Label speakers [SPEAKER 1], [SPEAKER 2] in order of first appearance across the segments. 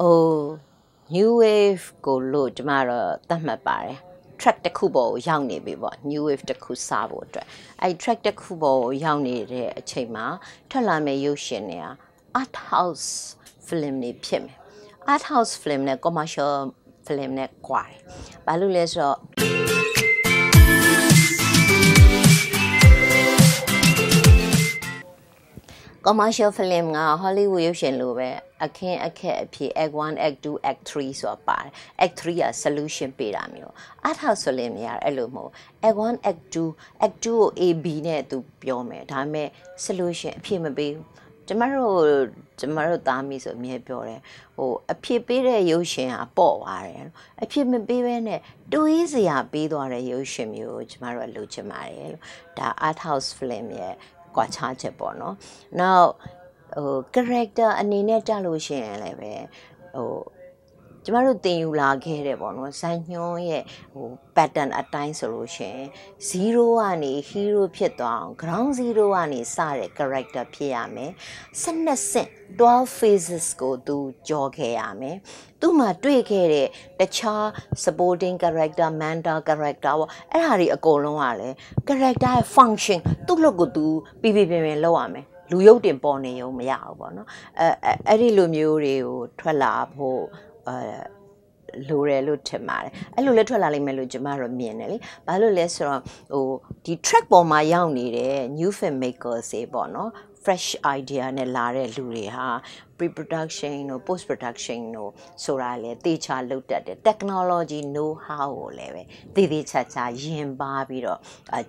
[SPEAKER 1] အိုး new wave ကိုလို့ကျမတော့သတ်မှတ်ပါတယ် track တစ်ခုပေါ်ကိုရောက်နေပြီပေါ့ new wave တစ်ခုစားဖို့အတွက်အဲ့ track တစ်ခုပေါ်ကိုရောက်နေတဲ့အချိန်မှာထွက်လာမယ့်ရုပ်ရှင်တွေက art house film တွေဖြစ်မယ် art house film နဲ့ commercial film နဲ့ကွာတယ်ဘာလို့လဲဆိုတော့ကွန်မရှယ်ဖလင်ကဟောလိဝုဒ်ရုပ်ရှင်လိုပဲအခင်းအခက်အဖြစ် act 1 act 2 act 3ဆိုတာပါတယ် act 3က solution ပေးတာမျိုးအားထောက်ဆိုလင်မရအဲ့လိုမဟုတ် act 1 act 2 act 2ကို ab နဲ့သူပြောမယ်ဒါပေမဲ့ solution အဖြစ်မပေးဘူးကျမတို့ကျမတို့သားမိဆိုအမြဲပြောတယ်ဟို အဖြစ်ပေးတဲ့ရုပ်ရှင်ဟာပေါ့သွားတယ်အဖြစ်မပေးဘဲနဲ့တွေးစရာပေးသွားတဲ့ရုပ်ရှင်မျိုးကျမတို့ကလိုချင်ပါတယ်လို့ဒါ art house film ရဲ့ကွာခြားချက်ပေါ့နော် now ဟို character အနေနဲ့ကြလို့ရှိရင်လည်းပဲဟိုကျမတို့တင်ယူလာခဲ့တယ်ပေါ့နော်ဇိုင်းညွှန်းရဲ့ဟို pattern အတိုင်းဆိုလို့ရှင်0ကနေ hero ဖြစ်သွားအောင် ground 0ကနေစတဲ့ character ဖြစ်ရမယ်12ဆင့်12 phases ကိုသူကြောခဲ့ရမယ်သူ့မှာ တွေ့ခဲ့တဲ့တခြား supporting character mentor character ပေါ့အဲ့ဒါတွေအကုန်လုံးကလည်း character ရဲ့ function သူ့လုပ်ကိုသူပြပြပြပြလောက်ရမယ်လူရုပ်တင်ပေါ်နေရုံမရဘူးပေါ့နော်အဲအဲ့ဒီလိုမျိုးတွေကိုထွက်လာဖို့အဲလိုတယ်လို့ထင်ပါတယ်အဲ့လိုလဲထွက်လာလိမ့်မယ်လို့ကျွန်မတို့မြင်တယ်လေဘာလို့လဲဆိုတော့ဟိုဒီ track ပေါ်မှာရောက်နေတဲ့ new film makers တွေပေါ့နော် fresh idea နဲ့လာတဲ့လူတွေဟာ pre production တို့ post production တို့ဆိုတာလေတေချာလုပ်တတ်တယ် technology know how ကိုလည်းပဲတေသေးချာချာရင်ပါပြီးတော့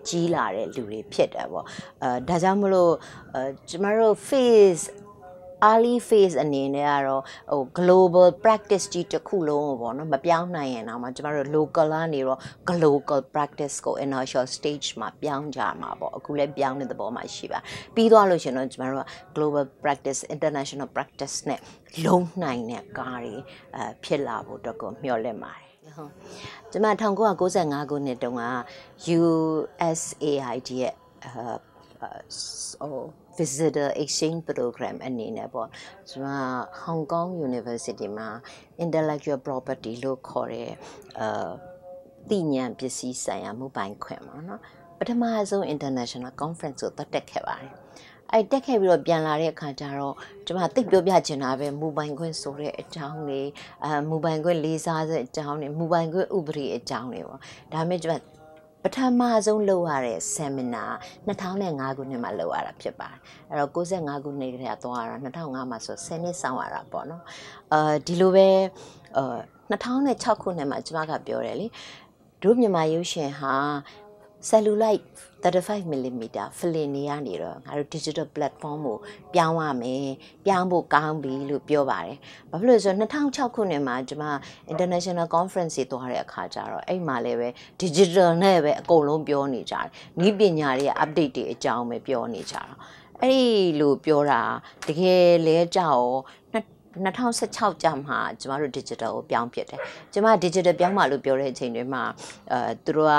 [SPEAKER 1] ကြီးလာတဲ့လူတွေဖြစ်တယ်ပေါ့အဲဒါကြောင့်မလို့ကျမတို့ face early phase အနေနဲ့ကတော့ဟို global practice ကြီးတစ်ခုလုံးကိုပေါ့နော်မပြောင်းနိုင်ရင်တော့မှကျမတို့ local ကနေတော့ global practice ကို initial stage မှာပြောင်းကြမှာပေါ့အခုလည်းပြောင်းတဲ့သဘောမှာရှိပါပြီးသွားလို့ရှင်တော့ကျမတို့က global practice international practice နဲ့လုံးနိုင်တဲ့ကားတွေအဲဖြစ်လာဖို့တော့ကိုမျှော်လင့်ပါတယ်ဟုတ်ကျမ1995ခုနှစ်တုန်းက USAID ရဲ့ဟို visitor exchange program အနေနဲ့ပေါ့ကျွန်မဟောင်ကောင် university မှာ intellectual property လို့ခေါ်တဲ့အာသိဉာဏ်ပစ္စည်းဆိုင်ရာမူပိုင်ခွင့်ပေါ့နော်ပထမဆုံး international conference ကိုတက်တက်ခဲ့ပါတယ်အဲတက်ခဲ့ပြီးတော့ပြန်လာတဲ့အခါကျတော့ကျွန်မသိပြောပြချင်တာပဲမူပိုင်ခွင့်ဆိုတဲ့အကြောင်းလေးအဲမူပိုင်ခွင့်လေးစားတဲ့အကြောင်းတွေမူပိုင်ခွင့်ဥပဒေအကြောင်းတွေပေါ့ဒါမှမဟုတ်ကျွန်မပထမဆုံးလုပ်ရတဲ့ seminar 2005ခုနှစ်မှာလုပ်ရတာဖြစ်ပါတယ်အဲ့တော့95ခုနှစ်ကတည်းကသွားရတာ2005မှာဆို10နှစ်ဆောင်ရတာပေါ့နော်အာဒီလိုပဲအာ2006ခုနှစ်မှာကျမကပြောတယ်လေတို့မြန်မာရုပ်ရှင်ဟာ cellulite 35 mm ဖလင်နေရနေတော့ငါတို့ digital platform ကိုပြောင်းရမယ်ပြောင်းဖို့ကောင်းပြီလို့ပြောပါတယ်ဘာဖြစ်လို့လဲဆိုတော့2006ခုနှစ်မှာကျွန်မ international conference တွေသွားတဲ့အခါကျတော့အဲ့မှာလည်းပဲ digital နဲ့ပဲအကုန်လုံးပြောနေကြတယ်ဤပညာတွေ update တွေအကြောင်းပဲပြောနေကြတာအဲ့ဒီလိုပြောတာတကယ်လဲကြောက်2016ကျမှကျမတို့ digital ကိုပြောင်းဖြစ်တယ်။ကျမ digital ပြောင်းမှလို့ပြောတဲ့အချိန်တွေမှာအဲသူတို့က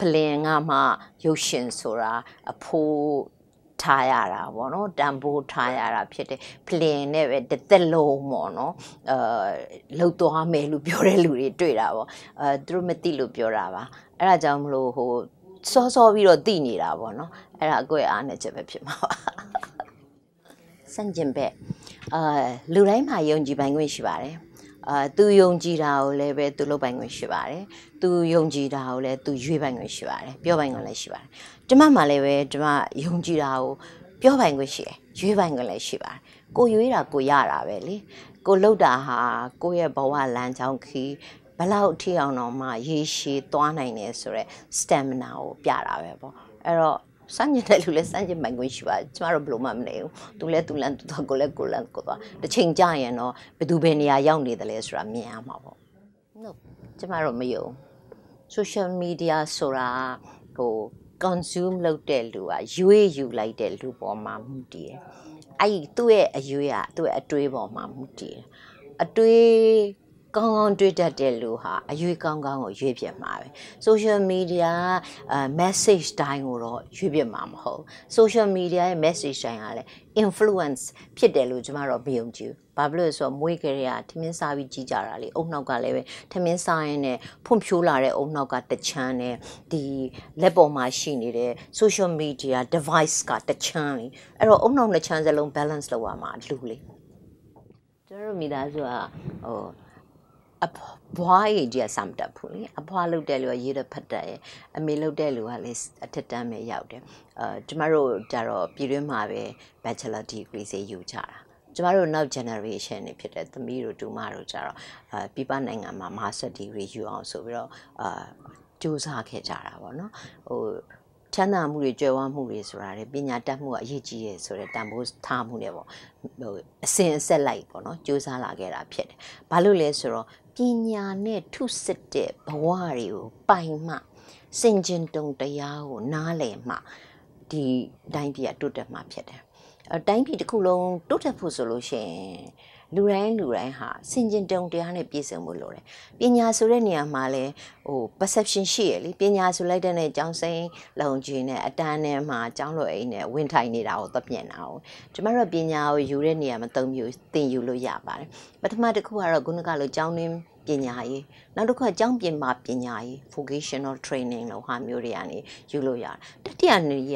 [SPEAKER 1] ပလင်ကမှရုပ်ရှင်ဆိုတာအဖိုးထားရတာပေါ့နော်တံပိုးထားရတာဖြစ်တယ်ပလင်နဲ့ပဲတစ်သက်လုံးပေါ့နော်အဲလှုပ်သွားမယ်လို့ပြောတဲ့လူတွေတွေ့တာပေါ့အဲသူတို့မသိလို့ပြောတာပါအဲ့ဒါကြောင့်မလို့ဟိုစောစောပြီးတော့သိနေတာပေါ့နော်အဲ့ဒါကိုယ့်အားနဲ့ချက်ပဲဖြစ်မှာပါဆန့်ကျင်ဘက်အာလူတိုင်းမှာယုံကြည်ပိုင်ခွင့်ရှိပါတယ်အာသူယုံကြည်တာ ကိုလည်းပဲသူလုပ်ပိုင်ခွင့်ရှိပါတယ်သူယုံကြည်တာကိုလည်းသူရွေးပိုင်ခွင့်ရှိပါတယ်ပြောပိုင်ခွင့်လည်းရှိပါတယ်ကျမမှလည်းပဲကျမယုံကြည်တာကိုပြောပိုင်ခွင့်ရှိတယ်ရွေးပိုင်ခွင့်လည်းရှိပါတယ်ကိုရွေးတာကိုရတာပဲလေကိုလောက်တာဟာကိုရဲ့ဘဝလမ်းကြောင်းခီးဘလောက်ထိအောင်တော့မှရေရှည်သွားနိုင်တယ်ဆိုတော့ stamina ကိုပြတာပဲပေါ့အဲ့တော့စမ်းကျင်တဲ့လူလည်းစမ်းကျင်ပိုင်ခွင့်ရှိပါကျမတို့ဘယ်လိုမှမနေဘူးသူလည်းသူလန်သူတော့ကိုလည်းကိုလန်ကိုတော့တစ်ချိန်ကြာရင်တော့ဘယ်သူပဲနေရာရောက်နေတယ်လဲဆိုတာမြင်ရမှာပေါ့ no ကျမတို့မယုံ social media ဆိုတာဟို consume လုပ်တဲ့လူကရွေးယူလိုက်တဲ့လူပေါ်မှာမူတည်တယ်အဲ့ဒီသူ့ရဲ့အရွေးကသူ့ရဲ့အတွေးပေါ်မှာမူတည်တယ်အတွေးကောင်းကောင်းတွေးတတ်တဲ့လူဟာအရွေးကောင်းကောင်းကိုရွေးပြမှာပဲ social media အ message တိုင်းကိုတော့ရွေးပြမှာမဟုတ် social media ရဲ့ message တိုင်းကလည်း influence ဖြစ်တယ်လို့ကျမတို့မယုံကြည်ဘူးဘာဖြစ်လို့ဆိုတော့မွေးကလေးကထမင်းစားပြီးကြီးကြတာလေအုံနောက်ကလည်းပဲထမင်းစားရင်လည်းဖွံ့ဖြိုးလာတဲ့အုံနောက်ကတချမ်းနဲ့ဒီလက်ပေါ်မှာရှိနေတဲ့ social media device ကတချမ်းလေအဲ့တော့အုံနောက်နှစ်ချမ်းစလုံး balance လုပ်ရမှာလူလေကျွန်တော်မိသားစုကဟိုအဘွားကြီးကစမ်းတက်ဘူးလေအဘွားလုတ်တဲ့လူကရေတဖက်တက်ရဲ့အမေလုတ်တဲ့လူကလည်းအထက်တန်းပဲရောက်တယ်အဲကျမတို့ကြတော့ပြည်တွင်းမှာပဲ bachelor degree စေယူကြတာကျမတို့ now generation တွေဖြစ်တဲ့သမီးတို့ဒူမတို့ကြတော့အဲပြပနိုင်ငံမှာ master degree ယူအောင်ဆိုပြီးတော့အာစူးစမ်းခဲ့ကြတာပေါ့နော်ဟိုချမ်းသာမှုတွေကြွယ်ဝမှုတွေဆိုတာလေပညာတတ်မှုကအရေးကြီးရယ်ဆိုတဲ့တန်ဖိုးထားမှုတွေပေါ့ဟိုအစဉ်အဆက်လိုက်ပေါ့နော်စူးစမ်းလာခဲ့တာဖြစ်တယ်။ဘာလို့လဲဆိုတော့ပညာနဲ့ထုစစ်တဲ့ဘဝတွေကိုပိုင်မှစင်ကြင်တုံတရားကိုနားလည်မှဒီတိုင်းပြည်ကတိုးတက်မှာဖြစ်တယ်။အတိုင်းပြည်တစ်ခုလုံးတိုးတက်ဖို့ဆိုလို့ရှိရင်လူတိုင်းလူတိုင်းဟာစင်ကျင်တုံတရားနဲ့ပြည့်စုံမှုလိုတယ်ပညာဆိုတဲ့နေရာမှာလဲဟို perception ရှိရလေပညာဆိုလိုက်တဲ့နဲ့ចောင်းစိမ်းလုံကြီးနဲ့အတန်းနဲ့မှာចောင်းလို့အိမ်နဲ့ဝင်ထိုင်နေတာကိုသတ်မြင်တာ哦ကျမတို့ပညာကိုယူတဲ့နေရာမှာသုံးမျိုးသင်ယူလို့ရပါတယ်ပထမတစ်ခုကတော့ခုနကလိုចောင်းတွင်ပညာရေးနောက်တစ်ခုကကျောင်းပြင်ပပညာရေး vocational training လို့ဟာမျိုးတွေကနေယူလို့ရတယ်တတိယနေ့က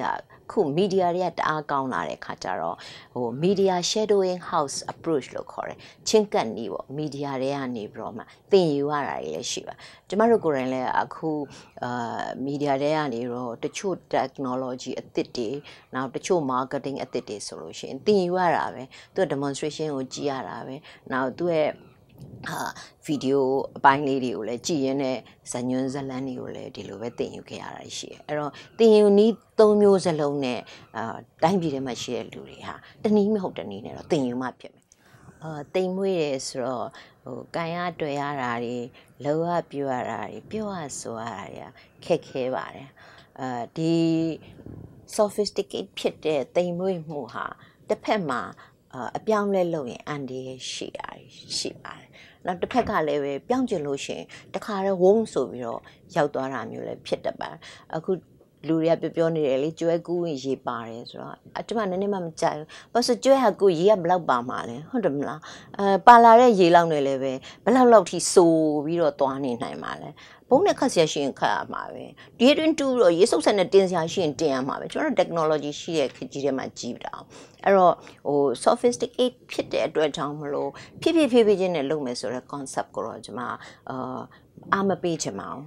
[SPEAKER 1] ခုမီဒီယာတွေကတအားကောင်းလာတဲ့ခါကျတော့ဟိုမီဒီယာ shadowing house approach လို့ခေါ်တယ်ချင်းကပ်နေပေါ့မီဒီယာတွေကနေပြီးတော့မှသင်ယူရတာတွေလည်းရှိပါကျမတို့ကိုယ်တိုင်လည်းအခုအာမီဒီယာတွေကနေတော့တချို့ technology အသစ်တွေနောက်တချို့ marketing အသစ်တွေဆိုလို့ရှိရင်သင်ယူရတာပဲသူက demonstration ကိုကြည့်ရတာပဲနောက်သူရဲ့အာဗီဒီယိုအပိုင်းလေးတွေကိုလည်းကြည်ရင်းနဲ့ဇညွန်းဇလန်းတွေကိုလည်းဒီလိုပဲတင်ယူခဲ့ရတာရှိတယ်။အဲ့တော့တင်ယူနည်း၃မျိုးစလုံးနဲ့အာတိုင်းပြည်ထဲမှာရှိတဲ့လူတွေဟာတနည်းမဟုတ်တနည်းနဲ့တော့တင်ယူမှဖြစ်မယ်။အာတိမ်မွေးတယ်ဆိုတော့ဟိုကန်ရတွေ့ရတာတွေလောရပြရတာတွေပြောရဆိုရတာတွေခက်ခဲပါတယ်။အာဒီ sophisticated ဖြစ်တဲ့တိမ်မွေးမှုဟာတစ်ဖက်မှာအပြောင်းလဲလုပ်ရင်အန်ဒီရဲ့ရှိတာရှိပါတယ်။နောက်တစ်ဖက်ကလည်းပဲပြောင်းကျင်လို့ရှိရင်တခါတော့ဝုန်းဆိုပြီးတော့ရောက်သွားတာမျိုးလည်းဖြစ်တတ်ပါတယ်။အခုလူတွေကပြောပြောနေတယ်လေကျွဲကူးဝင်ရေပါတယ်ဆိုတော့အတမနည်းနည်းမှမကြိုက်ဘူးဘာလို့ကျွဲဟာကိုရေကဘလောက်ပါမှာလဲဟုတ်တယ်မလားအဲပါလာတဲ့ရေလောက်နဲ့လည်းပဲဘလောက်လောက်ထိဆိုးပြီးတော့သွားနေနိုင်မှာလဲဘုံနဲ့ခတ်ဆရာရှိရင်ခတ်ရမှာပဲဒီအတွင်းတူတော့ရေစုပ်ဆက်နဲ့တင်ဆရာရှိရင်တင်ရမှာပဲကျွန်တော် technology ရှိတဲ့ခေတ်ကြီးထဲမှာကြီးတာအဲ့တော့ဟို sophisticate ဖြစ်တဲ့အတွက်ကြောင့်မလို့ဖြည်းဖြည်းဖြည်းဖြည်းချင်းနဲ့လုပ်မယ်ဆိုတော့ concept ကိုတော့ကျွန်မအာအာမပေးချင်ပါဘူး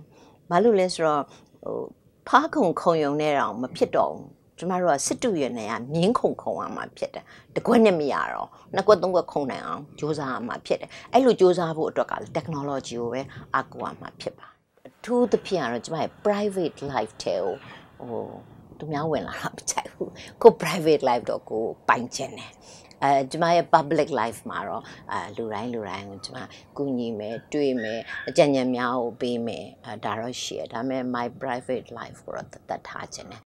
[SPEAKER 1] ဘာလို့လဲဆိုတော့ဟိုဖားခုံခုံယုံနဲ့တော့မဖြစ်တော့ဘူးကျမတို့ကစစ်တူရွယ်နဲ့ကမြင်းခုံခုံအောင်မှဖြစ်တယ်တကွက်နဲ့မရတော့နှစ်ကွက်သုံးကွက်ခုံနိုင်အောင်စ조사အောင်မှဖြစ်တယ်အဲ့လိုစ조사ဖို့အတွက်ကလည်း technology ကိုပဲအကူအောင်မှဖြစ်ပါအထူးသဖြင့်ကတော့ကျမရဲ့ private life တဲ့ဟိုဟိုသူများဝင်လာတာမကြိုက်ဘူးကို private life တော့ကိုပိုင်ချင်တယ်အဲကျမရဲ့ public life မှာတော့အဲလူတိုင်းလူတိုင်းကိုကျမကူညီမယ်တွေ့မယ်အကြံဉာဏ်များကိုပေးမယ်အဲဒါတော့ရှိရဒါပေမဲ့ my private life ကိုတော့တတ်ထားခြင်းတယ်